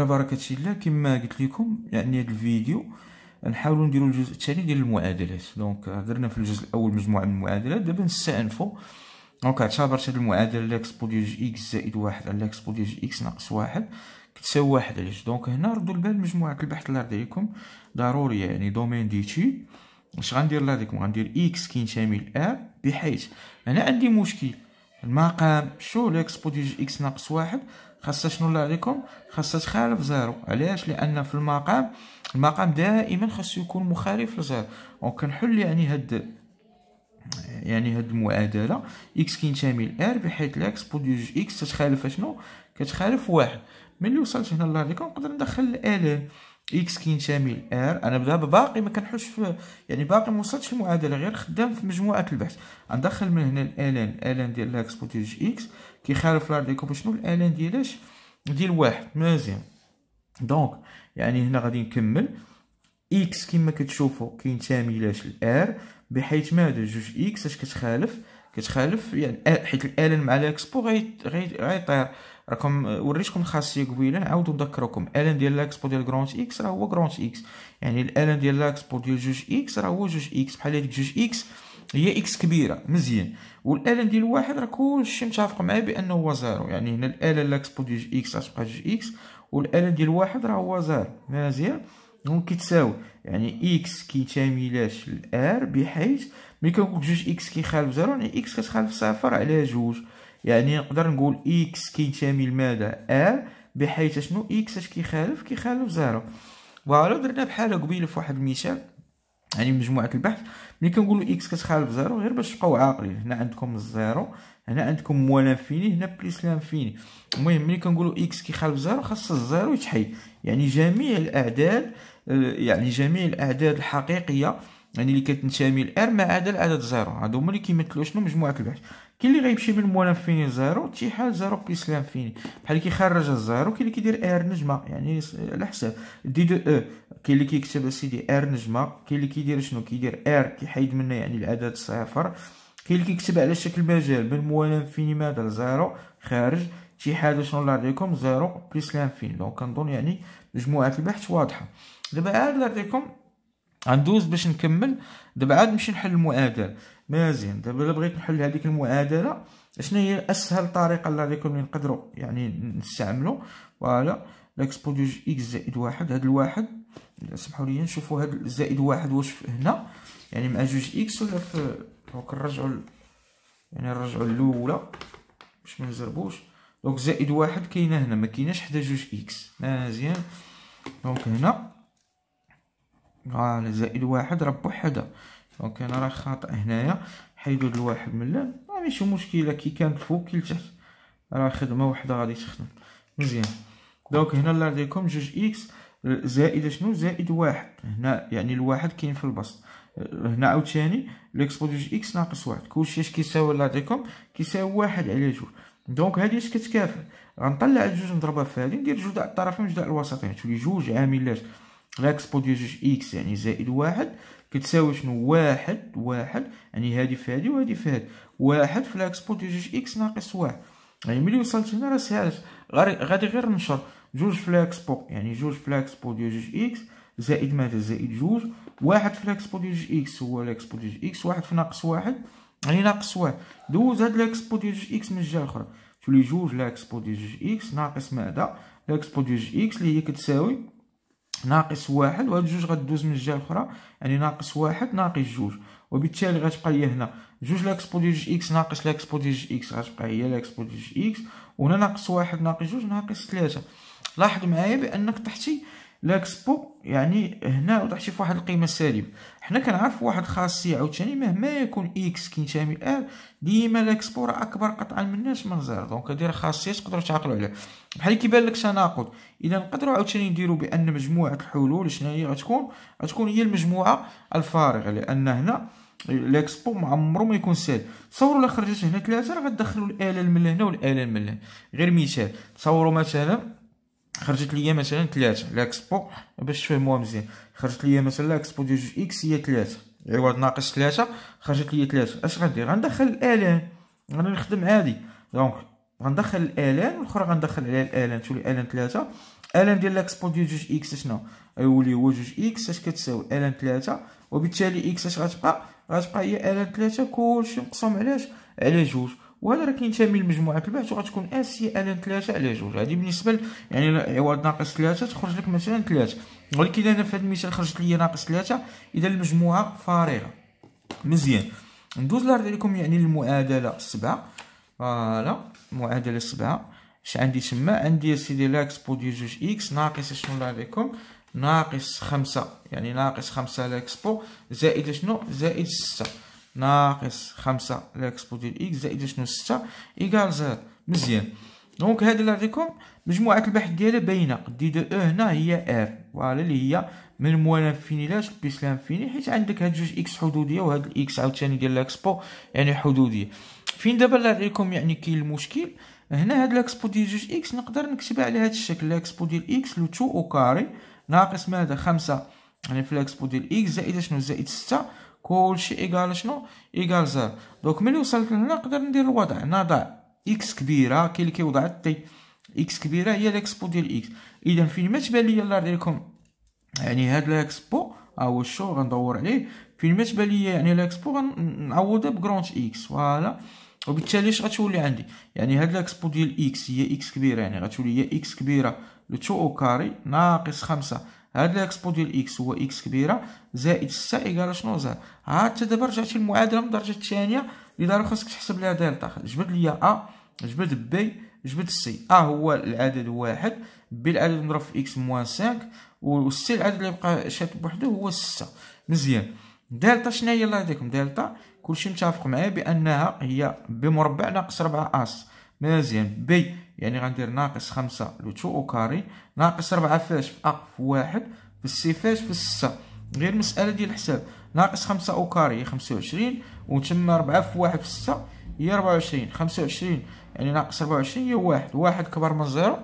على بركه الله كما قلت لكم يعني هذا الفيديو نحاولوا نديروا الجزء الثاني ديال المعادلات آه، دونك هضرنا في الجزء الاول مجموعه من المعادلات دابا نستأنفوا دونك اعتبرت هذه المعادله لاكس بوديج اكس زائد واحد على لاكس بوديج اكس ناقص واحد كتساوي واحد علاش دونك هنا ردوا البال مجموعه البحث الله يرضي عليكم ضروري يعني دومين دي تي اش غندير الله يرضيكم غندير اكس ل ا بحيث انا عندي مشكل المقام شو ليكسبو دي اكس ناقص واحد خاصها شنو الله عليكم خاصها تخالف زيرو علاش لان في المقام المقام دائما خاصو يكون مخالف لزيرو دونك كنحل يعني هاد يعني هاد المعادله اكس كينتمي لار بحيث لاكس بوديوج اكس تتخالف شنو كتخالف واحد ملي وصلت هنا الله عليكم نقدر ندخل الالان اكس كين شامل ار انا دابا باقي ما كنحوش في يعني باقي ما وصلتش المعادله غير خدام في مجموعه البحث ندخل من هنا الالان الان ديال لاكس بوتيج اكس كيخالف لا ديكوب شنو الالان ديالاش ديال واحد مزيان دونك يعني هنا غادي نكمل اكس كما كتشوفوا كينتمي لاش الار بحيث ماذا جوج اكس اش كتخالف كتخالف يعني حيت الالن مع الاكسبو غيطير راكم آه، وريتكم الخاصيه قبيله نعاودو نذكركم الان ديال لاكسبو ديال كرونت اكس راه هو كرونت اكس يعني الالن ديال لاكسبو ديال جوج اكس راه هو جوج اكس بحال هذيك جوج اكس هي اكس كبيره مزيان والالن ديال واحد راه كلشي متفق معاه بانه هو زيرو يعني هنا الالن لاكسبو ديال جوج اكس غتبقى جوج اكس والالن ديال واحد راه هو زيرو مزيان دونك كيتساوي يعني اكس كيتميلاش الار بحيث ملي كنقول جوج اكس كيخالف زيرو يعني اكس كتخالف صفر على جوج يعني نقدر نقول اكس كيتميل لماذا ار بحيث شنو اكس اش كيخالف كيخالف زيرو فوالا درنا بحال قبيله في واحد المثال يعني مجموعه البحث ملي كنقولوا اكس كتخالف زيرو غير باش تبقاو عاقلين هنا عندكم الزيرو هنا عندكم موال انفيني هنا بليس لانفيني المهم ملي كنقولوا اكس كيخالف زيرو خاص الزيرو يتحي يعني جميع الاعداد آه، يعني جميع الاعداد الحقيقيه يعني اللي كتنتمي لار ما عدا العدد زيرو هادو هما اللي كيمثلوا شنو مجموعه البحث كاين اللي غيمشي من موال انفيني لزيرو تيحال زيرو بليس لانفيني بحال اللي كيخرج الزيرو كاين اللي كيدير ار نجمه يعني على حساب دي دو او كاين اللي كيكتب اسيدي ار نجمه كاين اللي كيدير شنو كيدير ار كيحيد منها يعني العدد صفر كاين اللي كيكتب على شكل مجال من موال فيني مادا زيرو خارج اتحاد شنو لارديكم زيرو بليس لانفيني دونك كنظن يعني مجموعه البحث واضحه دابا عاد لارديكم غندوز باش نكمل دابا عاد نمشي نحل المعادله مزيان دابا الا بغيت نحل هذيك المعادله شنو هي اسهل طريقه اللي غاديكم نقدروا يعني نستعملو فوالا لاكسبو دو اكس زائد واحد هاد الواحد سمحوا لي نشوفوا هاد الزائد واحد واش هنا يعني مع جوج اكس ولا في دونك نرجعوا يعني نرجعوا الاولى باش ما نزربوش دونك زائد واحد كاينه هنا ما كايناش حدا جوج اكس مزيان دونك هنا على زائد واحد راه بوحدها دونك انا راه خاطئ هنايا حيدو الواحد من اللام ماشي مشكله كي كانت فوق كي لتحت راه خدمه وحده غادي تخدم مزيان دونك هنا لا يرضي جوج اكس زائد شنو زائد واحد هنا يعني الواحد كاين في البسط هنا عاوتاني جوج اكس ناقص واحد كلشي اش كيساوي الله يعطيكم كيساوي واحد على جوج دونك هادي اش كتكافئ غنطلع جوج نضربها في هادي ندير جوج الطرفين جوج الوسطين تولي جوج عاملات جوج اكس يعني زائد واحد كتساوي شنو واحد واحد يعني هادي في هادي وهادي في هادي واحد في جوج اكس ناقص واحد يعني ملي وصلت هنا راه ساهل غادي غير نشر جوج بو يعني جوج بو ديال جوج اكس زائد ماذا زائد جوج واحد بو ديال جوج اكس هو بو ديال جوج اكس واحد في ناقص واحد يعني ناقص واحد دوز هاد الاكسبو ديال جوج اكس من الجهه الاخرى تولي جوج بو ديال جوج اكس ناقص ماذا بو ديال جوج اكس اللي هي كتساوي ناقص واحد وهاد جوج غدوز من الجهه الاخرى يعني ناقص واحد ناقص جوج وبالتالي غتبقى لي هنا جوج بو ديال جوج اكس ناقص بو ديال جوج اكس غتبقى هي بو ديال جوج اكس وهنا ناقص واحد ناقص جوج ناقص ثلاثه لاحظ معايا بانك طحتي لاكسبو يعني هنا وطحتي فواحد القيمه سالبه حنا كنعرفوا واحد الخاصيه عاوتاني مهما يكون اكس كينتمي ار ديما لاكسبو راه اكبر قطعه مناش من زيرو دونك هذه راه خاصيه تقدروا تعقلوا عليها بحال كيبان لك تناقض اذا نقدروا عاوتاني نديروا بان مجموعه الحلول شنو هي غتكون غتكون هي المجموعه الفارغه لان هنا الاكسبو ما عمرو ما يكون سالب تصوروا الا خرجت هنا ثلاثه راه غتدخلوا الاله من هنا والاله من هنا غير مثال تصوروا مثلا خرجت ليا مثلا ثلاثة لاكسبو باش تفهموها مزيان خرجت ليا مثلا لاكسبو ديال جوج اكس هي ثلاثة عوض ناقص ثلاثة خرجت ليا ثلاثة اش غندير غندخل الالان غادي نخدم عادي دونك غندخل الالان والاخرى غندخل عليها الالان تولي الان ثلاثة الان ديال لاكسبو ديال جوج اكس شنو غيولي هو جوج اكس اش كتساوي الان ثلاثة وبالتالي اكس اش غتبقى غتبقى هي الان ثلاثة كلشي مقسوم علاش على جوج وهذا راه كينتمي لمجموعه البحث وغتكون اس سي الان 3 على جوج هذه بالنسبه يعني عوض ناقص 3 تخرج لك مثلا 3 ولكن انا في هذا المثال خرجت لي ناقص 3 اذا المجموعه فارغه مزيان ندوز لعرض عليكم يعني المعادله 7 فوالا المعادله 7 اش عندي تما عندي سيدي لاكس دي جوج اكس ناقص شنو عليكم ناقص خمسة يعني ناقص خمسة بو زائد شنو زائد ستة ناقص خمسة ديال إكس زائد شنو ستة إيكال زيرو مزيان دونك هادي لعطيكم مجموعة البحث ديالها باينة دي دو او إيه هنا هي ار فوالا اللي هي من موال لانفيني لاش بيس لانفيني حيت عندك هاد جوج اكس حدودية وهاد الاكس عاوتاني ديال لاكسبو يعني حدودية فين دابا لعطيكم يعني كاين المشكل هنا هاد لاكسبو ديال جوج اكس نقدر نكتبها على هاد الشكل لاكسبو ديال اكس لو تو او كاري ناقص ماذا خمسة يعني في لاكسبو ديال اكس زائد شنو زائد ستة كلشي ايكال شنو ايكال زيرو دونك ملي وصلت لهنا نقدر ندير الوضع نضع اكس كبيره كاين اللي كيوضع تي اكس كبيره هي ليكسبو ديال اكس اذا فين ما تبان لي الله يرضي عليكم يعني هاد ليكسبو ها هو الشو غندور عليه فين ما تبان لي يعني ليكسبو غنعوضها بكرونت اكس فوالا وبالتالي اش غتولي عندي يعني هاد ليكسبو ديال اكس هي اكس كبيره يعني غتولي هي اكس كبيره لتو او كاري ناقص خمسه هاد الاكسبو ديال اكس هو اكس كبيره زائد 6 ايكال شنو زيرو ها حتى دابا رجعتي المعادله من الدرجه الثانيه اللي دارو خاصك تحسب لها دلتا جبد ليا ا جبد بي جبد سي ا هو العدد واحد بي العدد مضروب في اكس موان 5 سي العدد اللي بقى شات بوحدو هو 6 مزيان دلتا شنو هي الله يهديكم دلتا كلشي متفق معايا بانها هي بمربع ناقص 4 اس مزيان بي يعني غندير ناقص خمسة لوتو او كاري ناقص ربعة فاش في ا في واحد في السي فاش في ستة غير مسألة ديال الحساب ناقص خمسة او كاري هي خمسة وعشرين وتما ربعة في واحد في ستة هي ربعة وعشرين خمسة وعشرين يعني ناقص ربعة وعشرين هي واحد واحد كبر من زيرو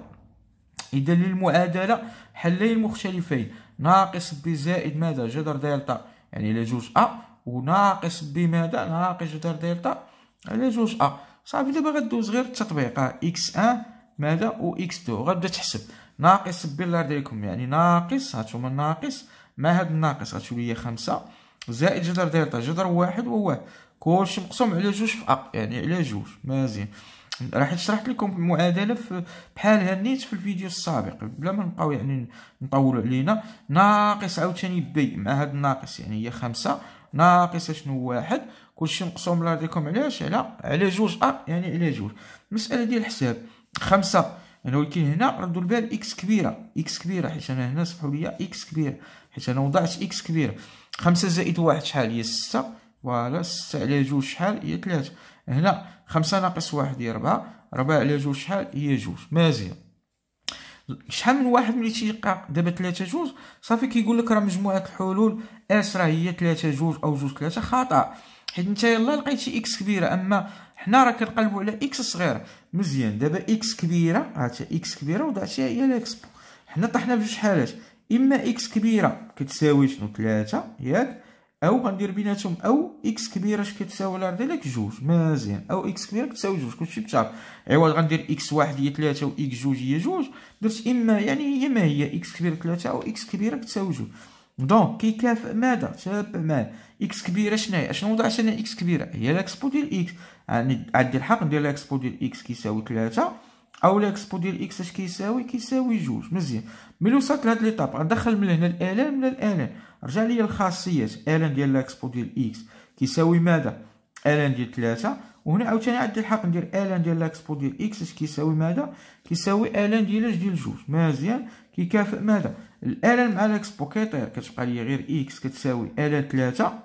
إذا للمعادلة حلين مختلفين ناقص بي زائد ماذا جذر دلتا يعني على جوج أ وناقص بي ماذا ناقص جذر دلتا على جوج أ صافي دابا غدوز غير التطبيق اكس 1 ماذا و اكس 2 غتبدا تحسب ناقص بالله عليكم يعني ناقص هانتوما ناقص مع هاد الناقص غتولي هي 5 زائد جذر دلتا جذر واحد وواحد كلشي مقسوم على جوج في اق يعني على جوج مزيان راح شرحت لكم المعادله في بحال هنيت في الفيديو السابق بلا ما نبقاو يعني نطولوا علينا ناقص عاوتاني بي مع هاد الناقص يعني هي خمسة ناقص شنو واحد كلشي مقسوم لا ديكم علاش على على جوج ا آه، يعني على جوج المساله ديال الحساب خمسة يعني ولكن هنا ردوا البال اكس كبيره اكس كبيره حيت انا هنا سمحوا لي اكس كبيره حيت انا وضعت اكس كبيره خمسة زائد واحد شحال هي ستة فوالا ستة على جوج شحال هي 3 هنا خمسة ناقص واحد هي ربعة ربعة على جوج شحال هي جوج مازال شحال من واحد ملي تيلقى دابا ثلاثة جوج صافي كيقول لك راه مجموعة الحلول اس راه هي ثلاثة جوج او جوج ثلاثة خطأ حيت انت يلا لقيت شي اكس كبيره اما حنا راه كنقلبوا على اكس صغيره مزيان دابا اكس كبيره عرفتي اكس كبيره وضعتيها هي الاكسبو حنا طحنا بجوج حالات اما اكس كبيره كتساوي شنو ثلاثة ياك او غندير بيناتهم او اكس كبيره اش كتساوي الارض ديالك جوج مزيان او اكس كبيره كتساوي جوج كلشي بتعرف عوض غندير اكس واحد هي ثلاثة و اكس جوج هي جوج درت اما يعني هي ما هي اكس كبيره ثلاثة او اكس كبيره كتساوي جوج دونك كيكافئ ماذا تابع ما اكس كبيره شنو هي شنو وضع شنو اكس كبيره هي الاكسبو ديال اكس يعني عندي الحق ندير الاكسبو ديال اكس كيساوي 3 او الاكسبو ديال اكس اش كيساوي كيساوي جوج مزيان ملي وصلت لهاد ليطاب ندخل من هنا الالان من الالان رجع لي الخاصيات الان ديال الاكسبو ديال اكس كيساوي ماذا الان ديال 3 وهنا عاوتاني عندي الحق ندير الان ديال لاكسبو ديال اكس اش كيساوي ماذا كيساوي الان ديال اش ديال جوج مزيان كيكافئ ماذا الان مع لاكسبو كيطير كتبقى لي غير اكس كتساوي الان ثلاثة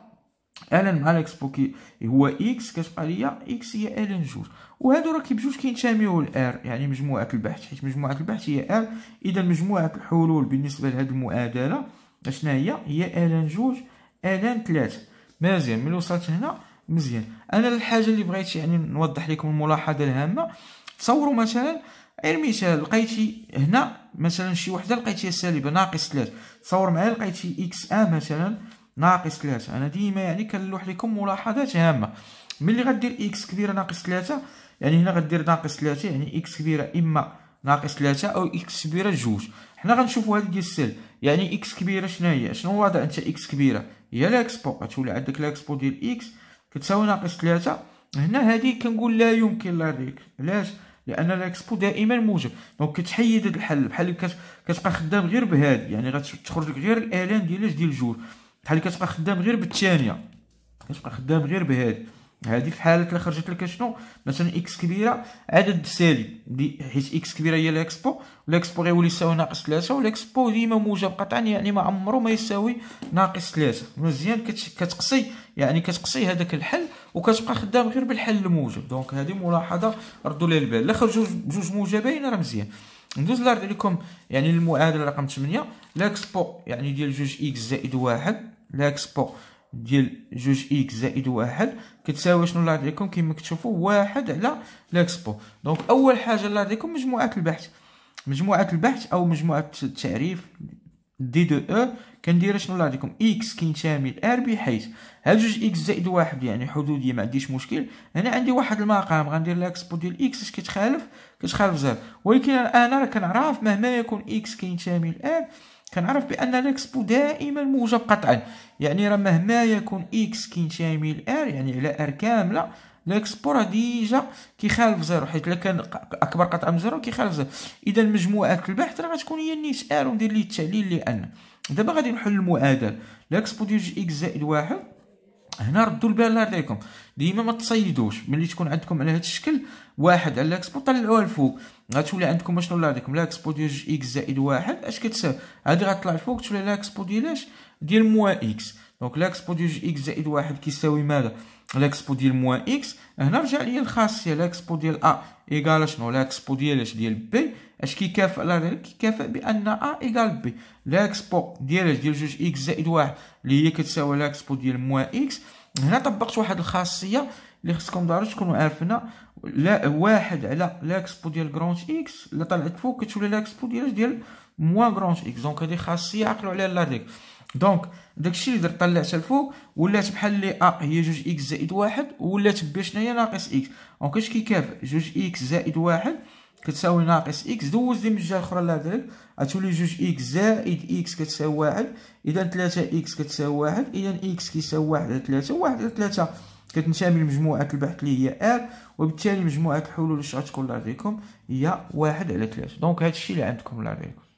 الان مع لاكسبو كي هو اكس كتبقى لي اكس هي الان جوج وهادو راه بجوج كينتميو لار يعني مجموعه البحث حيت مجموعه البحث هي ار اذا مجموعه الحلول بالنسبه لهاد المعادله اشنا هي هي الان جوج الان ثلاثة مزيان ملي وصلت هنا مزيان انا الحاجه اللي بغيت يعني نوضح لكم الملاحظه الهامه تصوروا مثلا غير مثال لقيتي هنا مثلا شي وحده لقيتيها سالبه ناقص 3 تصور معايا لقيتي اكس ا مثلا ناقص 3 انا ديما يعني كنلوح لكم ملاحظات هامه ملي غدير اكس كبيره ناقص 3 يعني هنا غدير ناقص 3 يعني اكس كبيره اما ناقص 3 او اكس كبيره جوج حنا غنشوفوا هذه ديال السلب يعني اكس كبيره شنو هي شنو وضع انت اكس كبيره هي لاكسبو غتولي عندك لاكسبو ديال اكس كتساوي ناقص 3 هنا هذه كنقول لا يمكن لا ريك علاش لان الاكسبو دائما موجب دونك كتحيد هذا الحل بحال كتبقى خدام غير بهذه يعني غتخرج لك غير الالان ديال ديال الجوج بحال كتبقى خدام غير بالثانيه كتبقى خدام غير بهذه هذه في حاله الا خرجت لك شنو مثلا اكس كبيره عدد سالب دي حيت اكس كبيره هي الاكسبو والاكسبو غيولي يساوي ناقص 3 والاكسبو ديما موجب قطعا يعني ما عمرو ما يساوي ناقص 3 مزيان كتقصي يعني كتقصي هذاك الحل وكتبقى خدام غير بالحل الموجب دونك هذه ملاحظه ردوا لها البال الا خرجوا بجوج موجبين راه مزيان ندوز لارد عليكم يعني المعادله رقم 8 لاكسبو يعني ديال جوج اكس زائد واحد لاكسبو ديال جوج اكس زائد واحد كتساوي شنو الله يعطيكم كيما كتشوفوا واحد على ليكسبو دونك اول حاجه الله يعطيكم مجموعه البحث مجموعه البحث او مجموعه التعريف دي دو او e كندير شنو الله يعطيكم اكس كينتمي لار بحيث هاد جوج اكس زائد واحد يعني حدوديه ما عنديش مشكل هنا عندي واحد المقام غندير ليكسبو ديال اكس اش كتخالف كتخالف زيرو ولكن انا راه كنعرف مهما يكون اكس كينتمي لار كنعرف بان الاكسبو دائما موجب قطعا يعني راه مهما يكون اكس ل ار يعني على ار كامله الاكسبو راه ديجا كيخالف زيرو حيت الا كان اكبر قطعه من زيرو كيخالف زيرو اذا مجموعه البحث راه غتكون هي نيت ار وندير ليه التعليل لان دابا غادي نحل المعادله الاكسبو ديال جي اكس زائد واحد هنا ردوا البال عليكم ديما ما تصيدوش ملي تكون عندكم على هذا الشكل واحد على الاكسبو طلعوها الفوق غتولي عندكم شنو اللي عندكم الاكسبو ديال جوج اكس زائد واحد اش كتساوي هادي غتطلع الفوق تولي الاكسبو ديال اش ديال موا اكس دونك لاكس ديال اكس زائد واحد كيساوي ماذا لاكس ديال موان اكس هنا رجع ليا الخاصيه لاكس ديال ا ايكال شنو لاكس ديال اش ديال بي اش كيكافئ لا كيكافئ بان ا ايكال بي لاكس ديال اش ديال جوج اكس زائد واحد اللي هي كتساوي لاكس ديال موان اكس هنا طبقت واحد الخاصيه اللي خصكم ضروري تكونوا عارفينها لا واحد على لاكسبو ديال كرونج اكس الا طلعت فوق كتولي لاكسبو ديال ديال موان كرونج اكس دونك هذه خاصيه عقلوا عليها لا ريك دونك داكشي اللي درت طلعتها الفوق ولات بحال لي ا آه، هي جوج اكس زائد واحد ولات ب شناهي ناقص اكس دونك اش كيكافئ جوج اكس زائد واحد كتساوي ناقص اكس دوز لي من الجهه الاخرى لهاد ذلك غتولي جوج اكس زائد اكس كتساوي واحد اذا ثلاثة اكس كتساوي واحد اذا اكس كيساوي واحد على ثلاثة واحد على ثلاثة كتنتمي لمجموعه البحث اللي هي ار وبالتالي مجموعه الحلول اش غتكون لديكم هي واحد على ثلاثة دونك هادشي اللي عندكم لديكم